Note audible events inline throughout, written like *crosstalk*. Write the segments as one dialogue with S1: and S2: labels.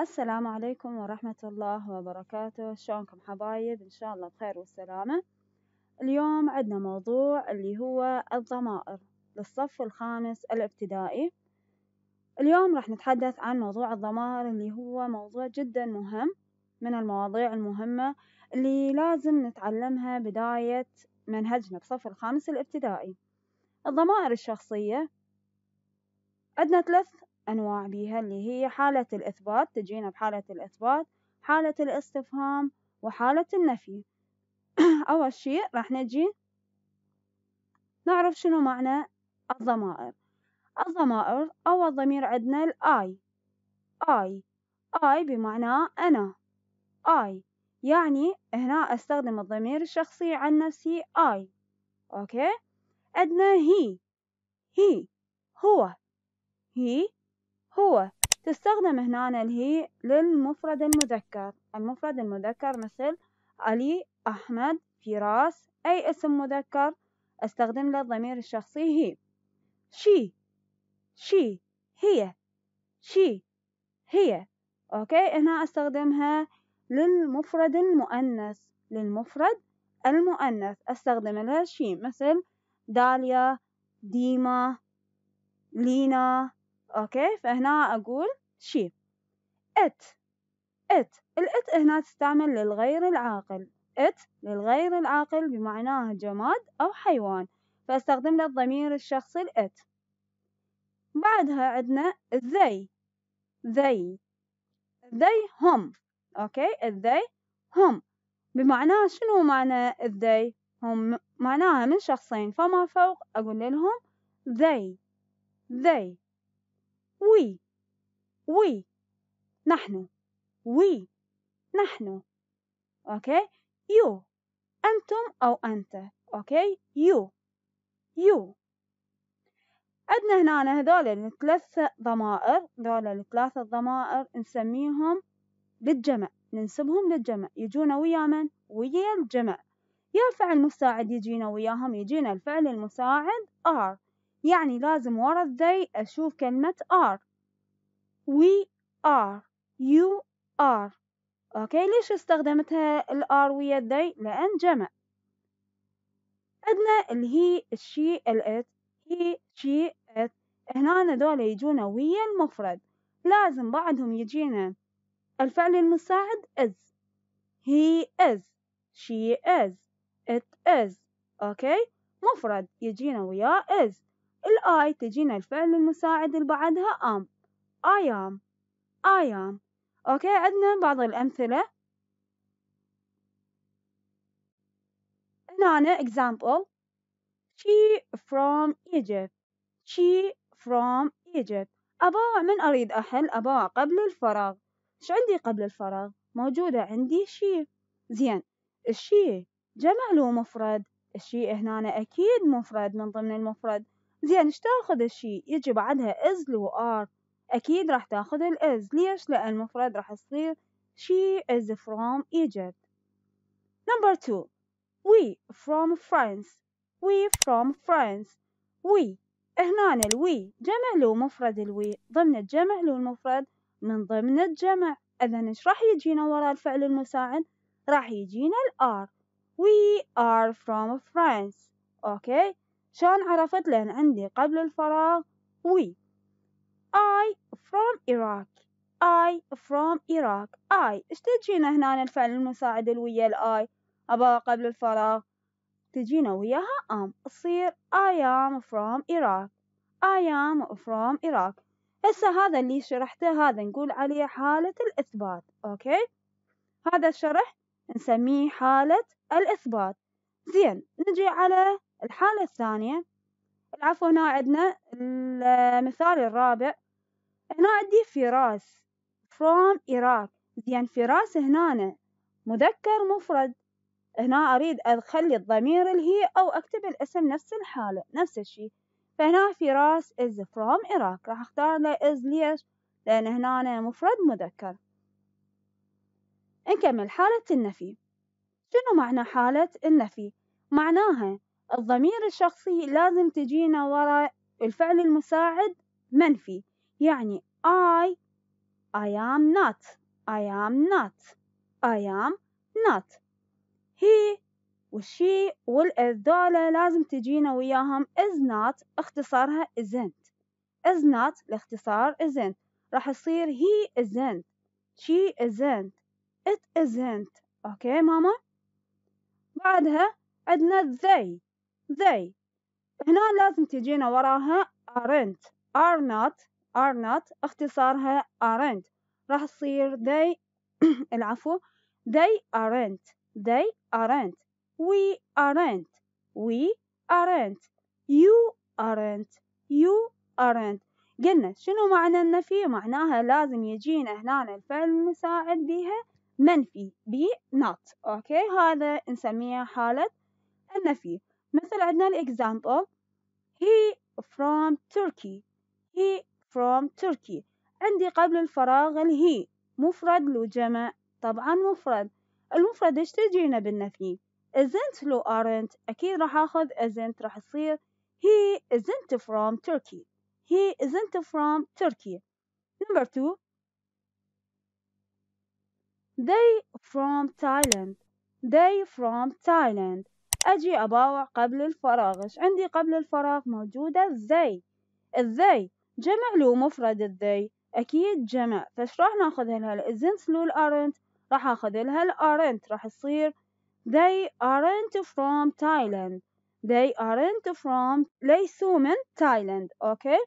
S1: السلام عليكم ورحمة الله وبركاته شلونكم حبايب إن شاء الله بخير والسلامة اليوم عندنا موضوع اللي هو الضمائر للصف الخامس الابتدائي اليوم راح نتحدث عن موضوع الضمائر اللي هو موضوع جدا مهم من المواضيع المهمة اللي لازم نتعلمها بداية منهجنا بصف الخامس الابتدائي الضمائر الشخصية عندنا ثلاث أنواع بيها اللي هي حالة الإثبات تجينا بحالة الإثبات حالة الاستفهام وحالة النفي *clears throat* أول شيء راح نجي نعرف شنو معنى الضمائر الضمائر أول ضمير عندنا الآي آي آي بمعنى أنا I يعني هنا أستخدم الضمير الشخصي عن نفسي I أوكي عندنا هي هي هو هي هو تستخدم هنا الهي للمفرد المذكر المفرد المذكر مثل علي أحمد فراس أي اسم مذكر استخدم له الضمير الشخصي هي she she هي she هي أوكي هنا أستخدمها للمفرد المؤنث للمفرد المؤنث أستخدم الهشيم مثل داليا ديما لينا أوكي فهنا أقول شي إت إت الإت هنا تستعمل للغير العاقل إت للغير العاقل بمعناه جماد أو حيوان فاستخدم له الضمير الشخصي الإت بعدها عندنا ذي ذي ذي هم أوكي if they هم بمعناه شنو معنى if they هم معناها من شخصين فما فوق أقول لهم they they we we نحن we نحن أوكي you أنتم أو أنت أوكي you you عندنا هنا هذول الثلاث ضمائر هذول الثلاث ضمائر نسميهم للجمع ننسبهم للجمع يجونا ويا من؟ ويا الجمع يا فعل مساعد يجينا وياهم يجينا الفعل المساعد are يعني لازم ورا الدي أشوف كلمة are we are you are أوكي ليش استخدمتها الار ويا الدي لأن جمع عندنا اللي هي الشي الات هي شي ات هنا دول يجونا ويا المفرد لازم بعدهم يجينا الفعل المساعد is he is she is it is أوكي مفرد يجينا ويا is الآي تجينا الفعل المساعد اللي بعدها am I am I am أوكي عندنا بعض الأمثلة هنا أنا example she from Egypt she from Egypt أبا من أريد أحل أبا قبل الفراغ إيش عندي قبل الفراغ موجودة عندي شيء زين الشيء جمع له مفرد الشيء هنا أكيد مفرد من ضمن المفرد زين إيش تاخذ الشيء يجي بعدها إز لو آر أكيد راح تاخذ الإز ليش لأن المفرد راح يصير she is from Egypt number two we from France we from France we هنا الوي جمع له مفرد الوي ضمن الجمع له المفرد من ضمن الجمع إذا إيش راح يجينا ورا الفعل المساعد؟ راح يجينا الآر We are from France أوكي شلون عرفت لأن عندي قبل الفراغ we I from Iraq I from Iraq I إيش تجينا هنا الفعل المساعد الويا الآي أبا قبل الفراغ تجينا وياها ام تصير I am from Iraq I am from Iraq هسه هذا اللي شرحته هذا نقول عليه حالة الإثبات أوكي هذا الشرح نسميه حالة الإثبات زين نجي على الحالة الثانية العفو هنا عندنا المثال الرابع هنا عندي فراس from Iraq زين فراس هنا مذكر مفرد هنا أريد أخلي الضمير الهي أو أكتب الاسم نفس الحالة نفس الشي فهنا في راس is from Iraq راح اختار له is ليش لأن هنا مفرد مذكر نكمل حالة النفي شنو معنى حالة النفي معناها الضمير الشخصي لازم تجينا وراء الفعل المساعد منفي يعني I I am not I am not I am not he والشيء والدولة لازم تجينا وياهم is not اختصارها isn't is not الاختصار isn't راح يصير he isn't she isn't it isn't اوكي ماما بعدها عندنا they they هنا لازم تجينا وراها aren't are not are not اختصارها aren't راح يصير they *coughs* العفو they aren't they aren't We aren't. We aren't. You aren't. You aren't. قلنا شنو معنى النفي؟ معناها لازم يجينا هنا الفعل المساعد بها منفي بي not أوكي هذا نسميه حالة النفي مثل عندنا الإكزامبل he from Turkey he from Turkey عندي قبل الفراغ الهي مفرد لو جمع طبعا مفرد المفرد ايش تجينا بالنفي isn't لو aren't أكيد راح أخذ isn't راح يصير he isn't from Turkey he isn't from Turkey number two they from Thailand they from Thailand أجي أباوع قبل الفراغ إيش عندي قبل الفراغ موجودة they they جمع له مفرد they أكيد جمع فش راح ناخذ لها isn't لو aren't راح أخذ لها aren't راح يصير They aren't from Thailand. They aren't from ليسوا من Thailand. Okay.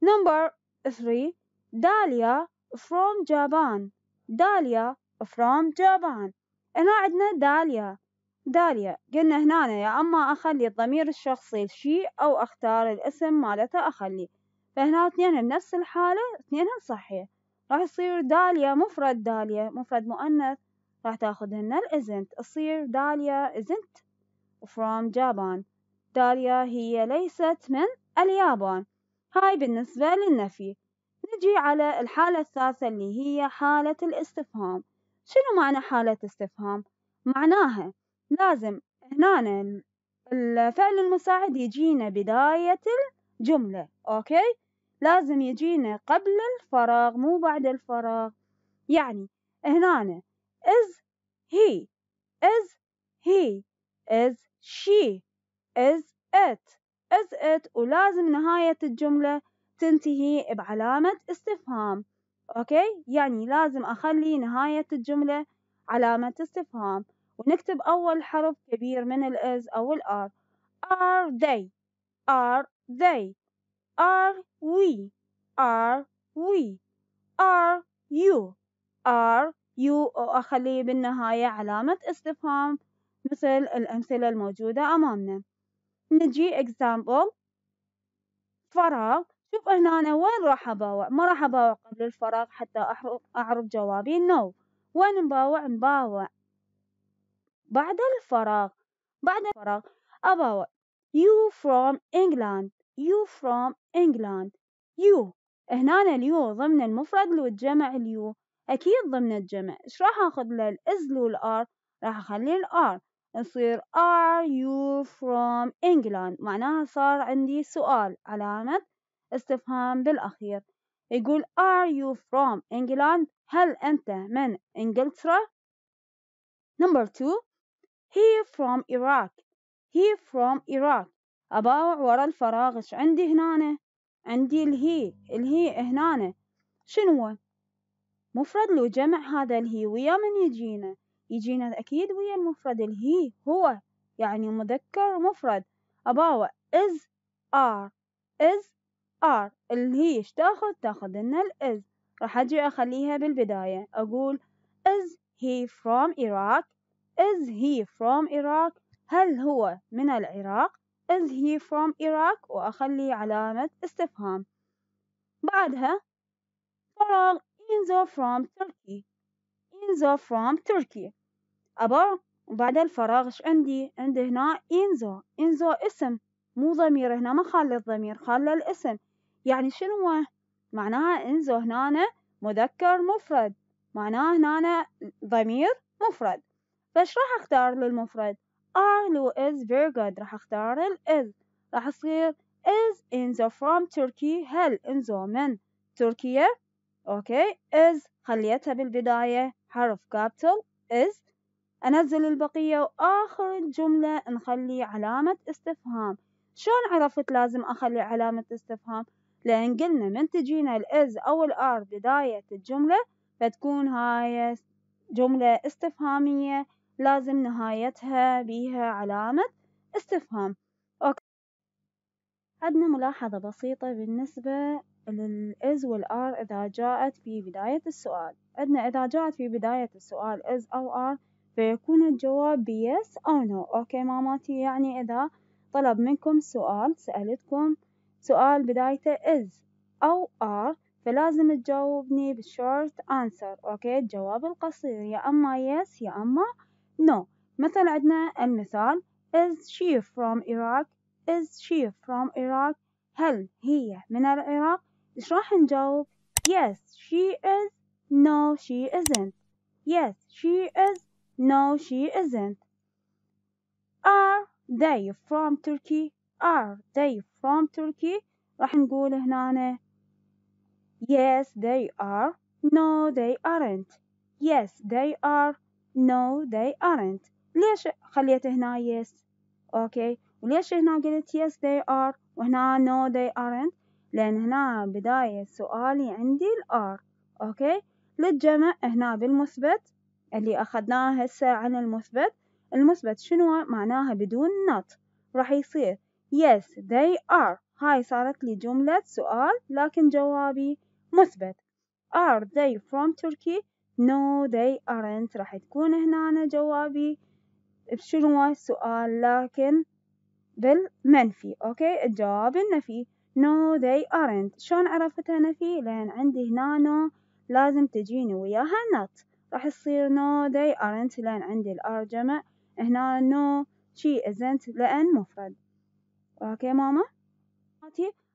S1: Number three. Dahlia from Japan. Dahlia from Japan. هنا عندنا داليا داليا قلنا هنا يا أما أخلي الضمير الشخصي لشيء أو أختار الاسم مالته أخلي فهنا اثنينهم بنفس الحالة اثنينهم صحيح راح يصير داليا مفرد داليا مفرد مؤنث راح تاخذهن الإزنت تصير داليا إزنت from جابان داليا هي ليست من اليابان هاي بالنسبة للنفي نجي على الحالة الثالثة اللي هي حالة الاستفهام شنو معنى حالة استفهام؟ معناها لازم هنا الفعل المساعد يجينا بداية الجملة أوكي؟ لازم يجينا قبل الفراغ مو بعد الفراغ يعني هنا is he, is he, is she, is it, is it ولازم نهاية الجملة تنتهي بعلامة استفهام أوكي يعني لازم أخلي نهاية الجملة علامة استفهام ونكتب أول حرف كبير من الإز أو الآر are they are they are we are we are you are you أو بالنهاية علامة استفهام مثل الأمثلة الموجودة أمامنا نجي example فراغ شوف هنا وين راح أباوع ما راح أباوع قبل الفراغ حتى أعرف جوابي no وين نباوع نباوع بعد الفراغ بعد الفراغ أباوع you from England you from England you هنا اليو ضمن المفرد والجمع اليو أكيد ضمن الجمع إيش راح أخذ أخد للإز والآر راح أخلي الآر يصير are you from England معناها صار عندي سؤال علامة استفهام بالأخير يقول are you from England هل أنت من إنجلترا number two he from Iraq he from Iraq أباوع ورا الفراغ إيش عندي هنا عندي الهي الهي هنا شنو مفرد لو جمع هذا الهي ويا من يجينا يجينا أكيد ويا المفرد الهي هو يعني مذكر مفرد أباوة is are is are الهي إيش تاخذ تاخذ لنا الإز راح أجي أخليها بالبداية أقول is he from Iraq is he from Iraq هل هو من العراق is he from Iraq وأخلي علامة استفهام بعدها فراغ إنزو from Turkey إنزو from Turkey أبا وبعد الفراغ إيش عندي عندي هنا إنزو إنزو اسم مو ضمير هنا ما خلى الضمير خلى الاسم يعني شنو معناها إنزو هنا مذكر مفرد معناها هنا ضمير مفرد فش راح اختار للمفرد are لو is very good راح اختار ال is راح يصير is in the from Turkey هل انزو من تركيا أوكي از خليتها بالبداية حرف كابتل از أنزل البقية وآخر الجملة نخلي علامة استفهام شلون عرفت لازم أخلي علامة استفهام لأن قلنا من تجينا الإز أو الآر بداية الجملة فتكون هاي جملة استفهامية لازم نهايتها بيها علامة استفهام أوكي. عندنا ملاحظة بسيطة بالنسبة إن والآر إذا جاءت في بداية السؤال عندنا إذا جاءت في بداية السؤال إز أو آر فيكون الجواب بيس أو نو أوكي ماماتي يعني إذا طلب منكم سؤال سألتكم سؤال بدايته إز أو آر فلازم تجاوبني بالشورت أنسر أوكي الجواب القصير يا أما يس يا أما نو مثل عندنا المثال is she from Iraq is she from Iraq هل هي من العراق مش راح نجاوب yes she is no she isn't yes she is no she isn't are they from Turkey are they from Turkey راح نقول هنا yes they are no they aren't yes they are no they aren't ليش خليت هنا yes okay. وليش هنا قلت yes they are وهنا no they aren't لأن هنا بداية سؤالي عندي الآر أوكي للجمع هنا بالمثبت اللي أخذناه هسه عن المثبت المثبت شنو معناها بدون not راح يصير yes they are هاي صارت لي جملة سؤال لكن جوابي مثبت are they from Turkey no they aren't راح تكون هنا جوابي بشنو سؤال لكن بالمنفي أوكي الجواب النفي نو ذي ارنت شلون عرفت نفي لان عندي هنا نو لازم تجيني وياها نت راح يصير نو ذي ارنت لان عندي الار جمع هنا نو شي ازنت لان مفرد اوكي ماما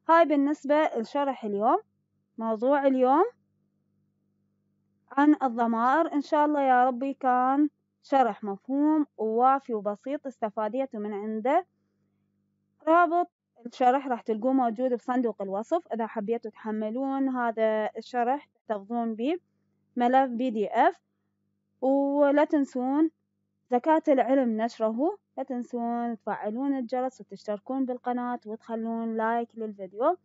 S1: هاي بالنسبة لشرح اليوم موضوع اليوم عن الضمائر إن شاء الله يا ربي كان شرح مفهوم ووافي وبسيط استفاديته من عنده رابط الشرح راح تلقوه موجود بصندوق الوصف إذا حبيتوا تحملون هذا الشرح تحتفظون به ملف بي دي اف ولا تنسون زكاة العلم نشره لا تنسون تفعلون الجرس وتشتركون بالقناة وتخلون لايك للفيديو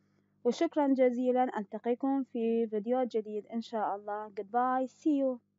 S1: وشكرا جزيلا ألتقيكم في فيديو جديد إن شاء الله goodbye see you